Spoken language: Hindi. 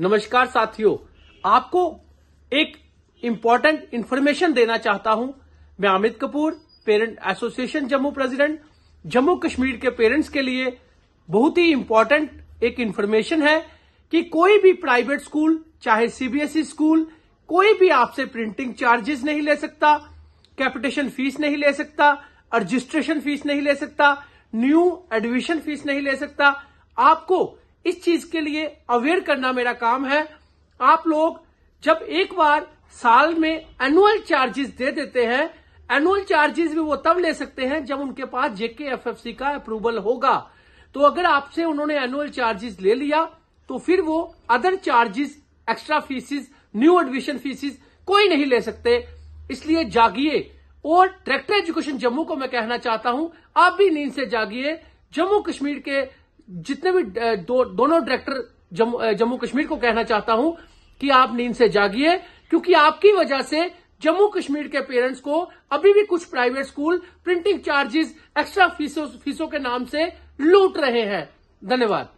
नमस्कार साथियों आपको एक इम्पॉर्टेंट इन्फॉर्मेशन देना चाहता हूं मैं Amit Kapoor parent association Jammu president Jammu Kashmir के पेरेंट्स के लिए बहुत ही इम्पोर्टेंट एक इंफॉर्मेशन है कि कोई भी प्राइवेट स्कूल चाहे सीबीएसई स्कूल e कोई भी आपसे प्रिंटिंग चार्जेस नहीं ले सकता कैपिटेशन फीस नहीं ले सकता रजिस्ट्रेशन फीस नहीं ले सकता न्यू एडमिशन फीस नहीं ले सकता आपको इस चीज के लिए अवेयर करना मेरा काम है आप लोग जब एक बार साल में एनुअल चार्जेस दे देते हैं एनुअल चार्जेस भी वो तब ले सकते हैं जब उनके पास जेके एफएफसी का अप्रूवल होगा तो अगर आपसे उन्होंने एनुअल चार्जेस ले लिया तो फिर वो other charges extra fees new admission fees कोई नहीं ले सकते इसलिए जागिए और ट्रैक्टर एजुकेशन जम्मू को मैं कहना चाहता हूं आप भी नींद से जागिए जम्मू कश्मीर के जितने भी दो, दोनों डायरेक्टर जम्मू कश्मीर को कहना चाहता हूं कि आप नींद से जागिए क्योंकि आपकी वजह से जम्मू कश्मीर के पेरेंट्स को अभी भी कुछ private school printing charges extra फीसों फीसों के नाम से लूट रहे हैं धन्यवाद